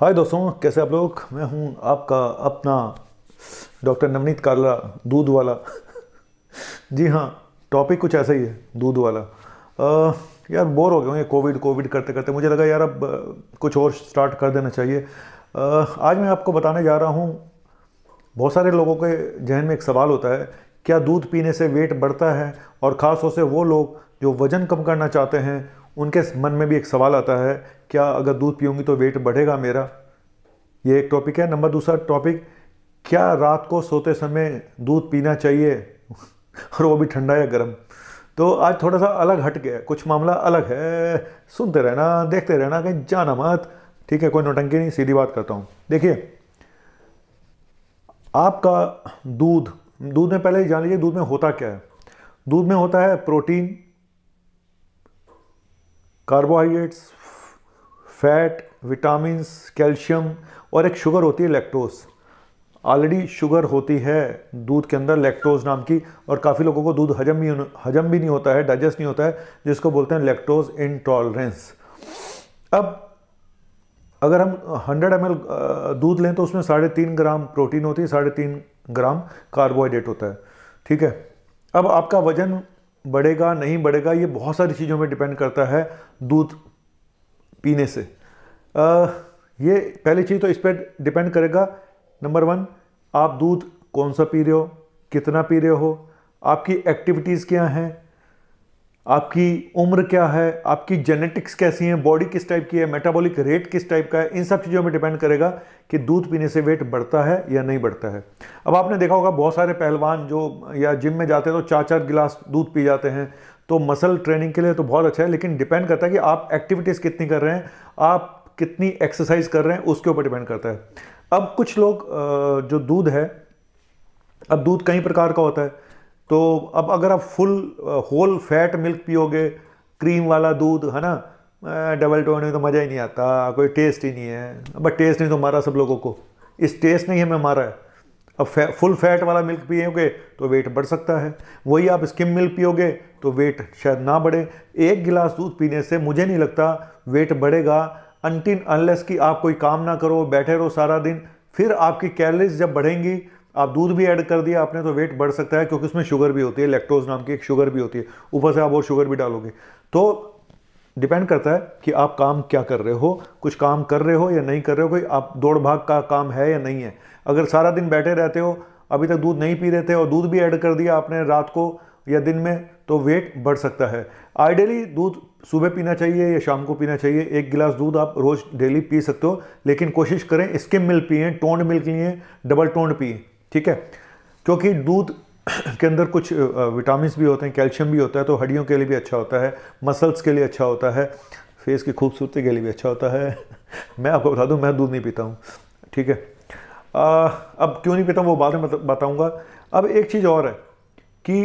हाय दोस्तों कैसे आप लोग मैं हूं आपका अपना डॉक्टर नवनीत काला दूध वाला जी हाँ टॉपिक कुछ ऐसा ही है दूध वाला आ, यार बोर हो गए होंगे कोविड कोविड करते करते मुझे लगा यार अब कुछ और स्टार्ट कर देना चाहिए आ, आज मैं आपको बताने जा रहा हूँ बहुत सारे लोगों के जहन में एक सवाल होता है क्या दूध पीने से वेट बढ़ता है और ख़ास तौर से वो लोग जो वज़न कम करना चाहते हैं उनके मन में भी एक सवाल आता है क्या अगर दूध पीऊँगी तो वेट बढ़ेगा मेरा ये एक टॉपिक है नंबर दूसरा टॉपिक क्या रात को सोते समय दूध पीना चाहिए और वो भी ठंडा या गर्म तो आज थोड़ा सा अलग हट गया कुछ मामला अलग है सुनते रहना देखते रहना कहीं जाना मत ठीक है कोई नोटंकी नहीं सीधी बात करता हूँ देखिए आपका दूध दूध में पहले ही जान लीजिए दूध में होता क्या है दूध में होता है protein carbohydrates fat vitamin calcium और एक शुगर होती है लैक्टोज ऑलरेडी शुगर होती है दूध के अंदर लैक्टोज नाम की और काफ़ी लोगों को दूध हजम भी हजम भी नहीं होता है डाइजेस्ट नहीं होता है जिसको बोलते हैं लैक्टोज इनटॉलरेंस अब अगर हम 100 एम दूध लें तो उसमें साढ़े तीन ग्राम प्रोटीन होती है साढ़े तीन ग्राम कार्बोहाइड्रेट होता है ठीक है अब आपका वजन बढ़ेगा नहीं बढ़ेगा ये बहुत सारी चीज़ों में डिपेंड करता है दूध पीने से आ, ये पहली चीज़ तो इस पर डिपेंड करेगा नंबर वन आप दूध कौन सा पी रहे हो कितना पी रहे हो आपकी एक्टिविटीज़ क्या हैं आपकी उम्र क्या है आपकी जेनेटिक्स कैसी है बॉडी किस टाइप की है मेटाबॉलिक रेट किस टाइप का है इन सब चीज़ों में डिपेंड करेगा कि दूध पीने से वेट बढ़ता है या नहीं बढ़ता है अब आपने देखा होगा बहुत सारे पहलवान जो या जिम में जाते हैं तो चार चार गिलास दूध पी जाते हैं तो मसल ट्रेनिंग के लिए तो बहुत अच्छा है लेकिन डिपेंड करता है कि आप एक्टिविटीज़ कितनी कर रहे हैं आप कितनी एक्सरसाइज कर रहे हैं उसके ऊपर डिपेंड करता है अब कुछ लोग जो दूध है अब दूध कई प्रकार का होता है तो अब अगर आप फुल होल फैट मिल्क पियोगे क्रीम वाला दूध है ना डबल टोन में तो मज़ा ही नहीं आता कोई टेस्ट ही नहीं है बट टेस्ट नहीं तो मारा सब लोगों को इस टेस्ट नहीं हमें मारा है अब फै, फुल फैट वाला मिल्क पियोगे तो वेट बढ़ सकता है वही आप स्किम मिल्क पियोगे तो वेट शायद ना बढ़े एक गिलास दूध पीने से मुझे नहीं लगता वेट बढ़ेगा अनटिन अनलेस कि आप कोई काम ना करो बैठे रहो सारा दिन फिर आपकी कैलरीज जब बढ़ेंगी आप दूध भी ऐड कर दिया आपने तो वेट बढ़ सकता है क्योंकि उसमें शुगर भी होती है लैक्टोज नाम की एक शुगर भी होती है ऊपर से आप और शुगर भी डालोगे तो डिपेंड करता है कि आप काम क्या कर रहे हो कुछ काम कर रहे हो या नहीं कर रहे हो कोई आप दौड़ भाग का काम है या नहीं है अगर सारा दिन बैठे रहते हो अभी तक दूध नहीं पी रहे थे और दूध भी ऐड कर दिया आपने रात को या दिन में तो वेट बढ़ सकता है आइडियली दूध सुबह पीना चाहिए या शाम को पीना चाहिए एक गिलास दूध आप रोज़ डेली पी सकते हो लेकिन कोशिश करें स्किम मिल्क पिए टोंड मिल्क लिए डबल टोंड पिए ठीक है क्योंकि दूध के अंदर कुछ विटामिन भी होते हैं कैल्शियम भी होता है तो हड्डियों के लिए भी अच्छा होता है मसल्स के लिए अच्छा होता है फेस की खूबसूरती के लिए भी अच्छा होता है मैं आपको बता दूं मैं दूध नहीं पीता हूँ ठीक है आ, अब क्यों नहीं पीता हूँ वो बाद में बताऊँगा अब एक चीज़ और है कि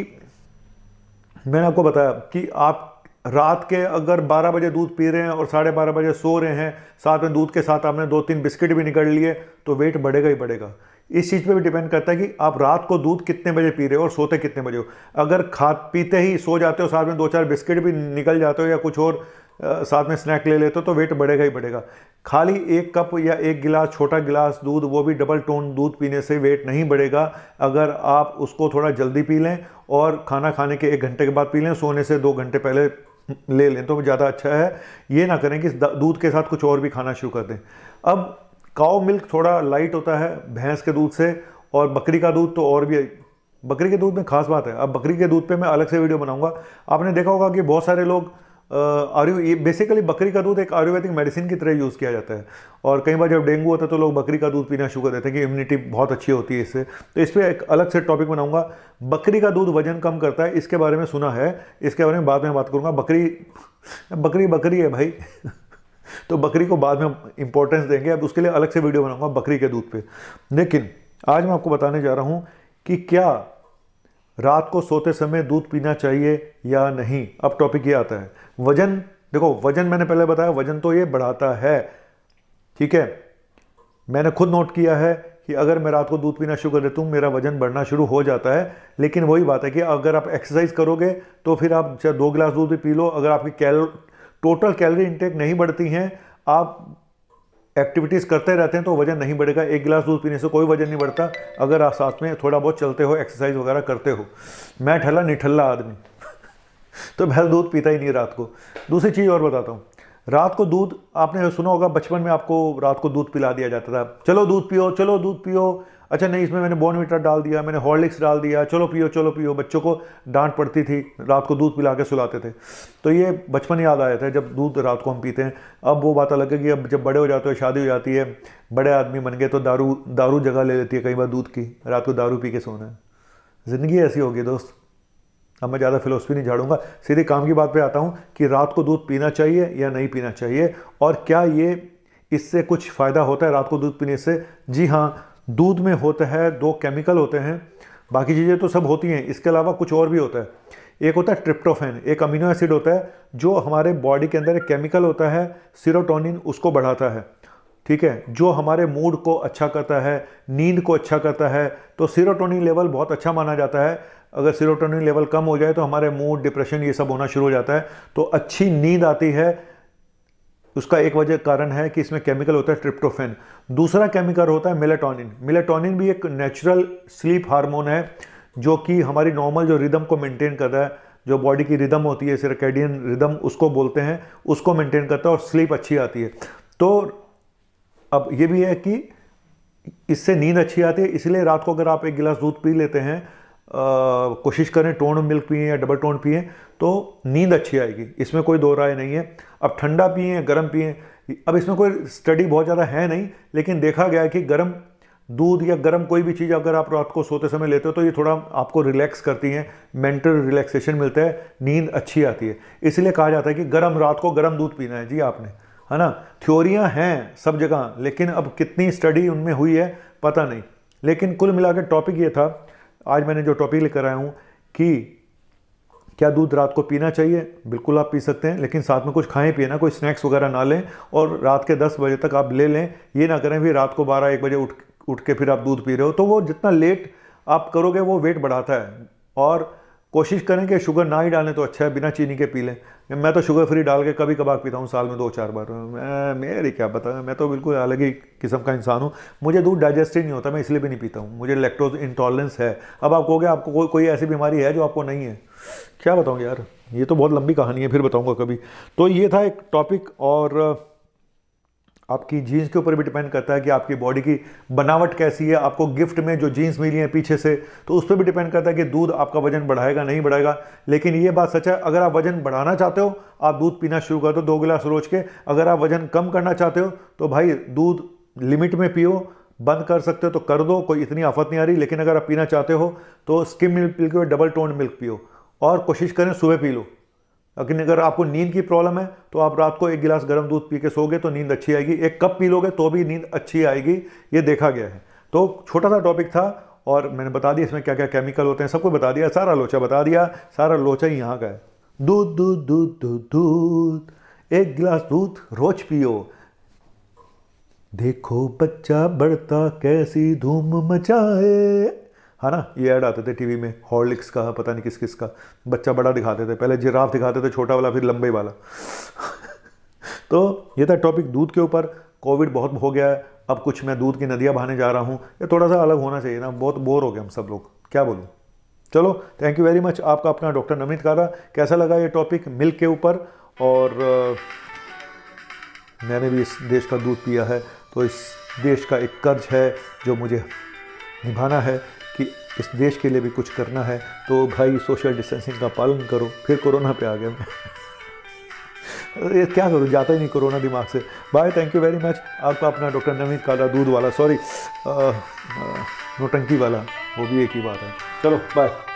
मैंने आपको बताया कि आप रात के अगर 12 बजे दूध पी रहे हैं और साढ़े बारह बजे सो रहे हैं साथ में दूध के साथ आपने दो तीन बिस्किट भी निकल लिए तो वेट बढ़ेगा ही बढ़ेगा इस चीज़ पे भी डिपेंड करता है कि आप रात को दूध कितने बजे पी रहे हो और सोते कितने बजे हो अगर खा पीते ही सो जाते हो साथ में दो चार बिस्किट भी निकल जाते हो या कुछ और आ, साथ में स्नैक ले लेते हो तो वेट बढ़ेगा ही बढ़ेगा खाली एक कप या एक गिलास छोटा गिलास दूध वो भी डबल टोन दूध पीने से वेट नहीं बढ़ेगा अगर आप उसको थोड़ा जल्दी पी लें और खाना खाने के एक घंटे के बाद पी लें सोने से दो घंटे पहले ले लें तो ज़्यादा अच्छा है ये ना करें कि दूध के साथ कुछ और भी खाना शुरू कर दें अब काओ मिल्क थोड़ा लाइट होता है भैंस के दूध से और बकरी का दूध तो और भी बकरी के दूध में खास बात है अब बकरी के दूध पे मैं अलग से वीडियो बनाऊंगा आपने देखा होगा कि बहुत सारे लोग आयु ये बेसिकली बकरी का दूध एक आयुर्वेदिक मेडिसिन की तरह यूज़ किया जाता है और कई बार जब डेंगू होता है तो लोग बकरी का दूध पीना शुरू कर देते हैं कि इम्यूनिटी बहुत अच्छी होती है इससे तो इस पर एक अलग से टॉपिक बनाऊंगा बकरी का दूध वजन कम करता है इसके बारे में सुना है इसके बारे में बाद में बात करूँगा बकरी बकरी बकरी है भाई तो बकरी को बाद में इंपॉर्टेंस देंगे अब उसके लिए अलग से वीडियो बनाऊंगा बकरी के दूध पे लेकिन आज मैं आपको बताने जा रहा हूँ कि क्या रात को सोते समय दूध पीना चाहिए या नहीं अब टॉपिक ये आता है वजन देखो वजन मैंने पहले बताया वजन तो ये बढ़ाता है ठीक है मैंने खुद नोट किया है कि अगर मैं रात को दूध पीना शुरू कर देता हूँ मेरा वजन बढ़ना शुरू हो जाता है लेकिन वही बात है कि अगर आप एक्सरसाइज करोगे तो फिर आप चाहे दो गिलास दूध भी पी लो अगर आपकी कैल टोटल कैलोरी इंटेक नहीं बढ़ती हैं आप एक्टिविटीज़ करते रहते हैं तो वजन नहीं बढ़ेगा एक गिलास दूध पीने से कोई वजन नहीं बढ़ता अगर आप साथ में थोड़ा बहुत चलते हो एक्सरसाइज वगैरह करते हो मैं ठहला निठल्ला आदमी तो भैंस दूध पीता ही नहीं रात को दूसरी चीज़ और बताता हूँ रात को दूध आपने सुना होगा बचपन में आपको रात को दूध पिला दिया जाता था चलो दूध पियो चलो दूध पियो अच्छा नहीं इसमें मैंने बॉर्नविटा डाल दिया मैंने हॉर्लिक्स डाल दिया चलो पियो चलो पियो बच्चों को डांट पड़ती थी रात को दूध पिला के सुलाते थे तो ये बचपन याद आया था जब दूध रात को हम पीते हैं अब वो बात अलग है कि अब जब बड़े हो जाते हो शादी हो जाती है बड़े आदमी बन गए तो दारू दारू जगह ले लेती है कई बार दूध की रात को दारू पी के सोना है ज़िंदगी ऐसी होगी दोस्त अब मैं ज़्यादा फिलोसफी नहीं झाड़ूंगा सीधे काम की बात पे आता हूँ कि रात को दूध पीना चाहिए या नहीं पीना चाहिए और क्या ये इससे कुछ फ़ायदा होता है रात को दूध पीने से जी हाँ दूध में होता है दो केमिकल होते हैं बाकी चीज़ें तो सब होती हैं इसके अलावा कुछ और भी होता है एक होता है ट्रिप्टोफेन एक अमीनो एसिड होता है जो हमारे बॉडी के अंदर एक केमिकल होता है सीरोटोनिन उसको बढ़ाता है ठीक है जो हमारे मूड को अच्छा करता है नींद को अच्छा करता है तो सीरोटोनिन लेवल बहुत अच्छा माना जाता है अगर सीरोटोनिन लेवल कम हो जाए तो हमारे मूड डिप्रेशन ये सब होना शुरू हो जाता है तो अच्छी नींद आती है उसका एक वजह कारण है कि इसमें केमिकल होता है ट्रिप्टोफेन दूसरा केमिकल होता है मिलेटोनिन मिलेटोनिन भी एक नेचुरल स्लीप हार्मोन है जो कि हमारी नॉर्मल जो रिदम को मेंटेन कर रहा है जो बॉडी की रिदम होती है सिरकेडियन रिदम उसको बोलते हैं उसको मेंटेन करता है और स्लीप अच्छी आती है तो अब ये भी है कि इससे नींद अच्छी आती है इसलिए रात को अगर आप एक गिलास दूध पी लेते हैं कोशिश करें टोन मिल्क पिए या डबल टोन पिए तो नींद अच्छी आएगी इसमें कोई दो राय नहीं है अब ठंडा पिए गर्म पिए अब इसमें कोई स्टडी बहुत ज़्यादा है नहीं लेकिन देखा गया है कि गर्म दूध या गर्म कोई भी चीज़ अगर आप रात को सोते समय लेते हो तो ये थोड़ा आपको रिलैक्स करती है मेंटल रिलैक्सेशन मिलता है नींद अच्छी आती है इसलिए कहा जाता है कि गर्म रात को गर्म दूध पीना है जी आपने है ना थ्योरियाँ हैं सब जगह लेकिन अब कितनी स्टडी उनमें हुई है पता नहीं लेकिन कुल मिला टॉपिक ये था आज मैंने जो टॉपिक लेकर आया हूँ कि क्या दूध रात को पीना चाहिए बिल्कुल आप पी सकते हैं लेकिन साथ में कुछ खाएं पिए ना कोई स्नैक्स वगैरह ना लें और रात के 10 बजे तक आप ले लें ये ना करें फिर रात को 12 एक बजे उठ उठ के फिर आप दूध पी रहे हो तो वो जितना लेट आप करोगे वो वेट बढ़ाता है और कोशिश करें कि शुगर ना ही डालें तो अच्छा है बिना चीनी के पी लें मैं तो शुगर फ्री डाल के कभी कभार पीता हूँ साल में दो चार बार मैं मेरी क्या पता मैं तो बिल्कुल अलग ही किस्म का इंसान हूँ मुझे दूध डाइजेस्ट ही नहीं होता मैं इसलिए भी नहीं पीता हूँ मुझे लेक्टोज इंटॉलरेंस है अब आप कहोगे आपको कोई कोई ऐसी बीमारी है जो आपको नहीं है क्या बताऊँ यार ये तो बहुत लंबी कहानी है फिर बताऊँगा कभी तो ये था एक टॉपिक और आपकी जीन्स के ऊपर भी डिपेंड करता है कि आपकी बॉडी की बनावट कैसी है आपको गिफ्ट में जो जीन्स मिली है पीछे से तो उस पर भी डिपेंड करता है कि दूध आपका वजन बढ़ाएगा नहीं बढ़ाएगा लेकिन ये बात सच है अगर आप वजन बढ़ाना चाहते हो आप दूध पीना शुरू कर दो दो गिलास रोज के अगर आप वजन कम करना चाहते हो तो भाई दूध लिमिट में पियो बंद कर सकते हो तो कर दो कोई इतनी आफत नहीं आ रही लेकिन अगर आप पीना चाहते हो तो स्किम मिल्क पी के डबल टोन मिल्क पियो और कोशिश करें सुबह पी लो लेकिन अगर आपको नींद की प्रॉब्लम है तो आप रात को एक गिलास गर्म दूध पी के सोगे तो नींद अच्छी आएगी एक कप पी लोगे तो भी नींद अच्छी आएगी ये देखा गया है तो छोटा सा टॉपिक था और मैंने बता दिया इसमें क्या क्या केमिकल होते हैं सबको बता दिया सारा लोचा बता दिया सारा लोचा ही यहाँ का है दूध दूध दूध दूध दूध एक गिलास दूध रोज पियो देखो बच्चा बढ़ता कैसी धूम मचाए है हाँ ना ये ऐड आते थे टीवी में हॉर्लिक्स का पता नहीं किस किस का बच्चा बड़ा दिखाते थे पहले जिराफ दिखाते थे छोटा वाला फिर लंबे वाला तो ये था टॉपिक दूध के ऊपर कोविड बहुत हो गया है अब कुछ मैं दूध की नदियाँ बहाने जा रहा हूँ ये थोड़ा सा अलग होना चाहिए ना बहुत बोर हो गया हम सब लोग क्या बोलूँ चलो थैंक यू वेरी मच आपका अपना डॉक्टर नमित कारा कैसा लगा ये टॉपिक मिल्क के ऊपर और मैंने भी इस देश का दूध पिया है तो इस देश का एक कर्ज है जो मुझे निभाना है इस देश के लिए भी कुछ करना है तो भाई सोशल डिस्टेंसिंग का पालन करो फिर कोरोना पे आ गया मैं ये क्या करूँ जाता ही नहीं कोरोना दिमाग से bye thank you very much आपका अपना डॉक्टर नवीन काला दूध वाला सॉरी नोटंकी वाला वो भी एक ही बात है चलो बाय